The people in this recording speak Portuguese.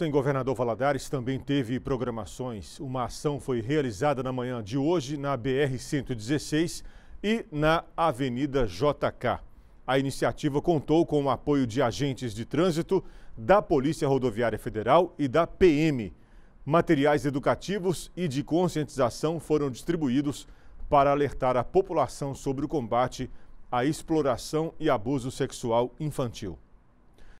Em Governador Valadares também teve programações. Uma ação foi realizada na manhã de hoje na BR-116 e na Avenida JK. A iniciativa contou com o apoio de agentes de trânsito, da Polícia Rodoviária Federal e da PM. Materiais educativos e de conscientização foram distribuídos para alertar a população sobre o combate à exploração e abuso sexual infantil.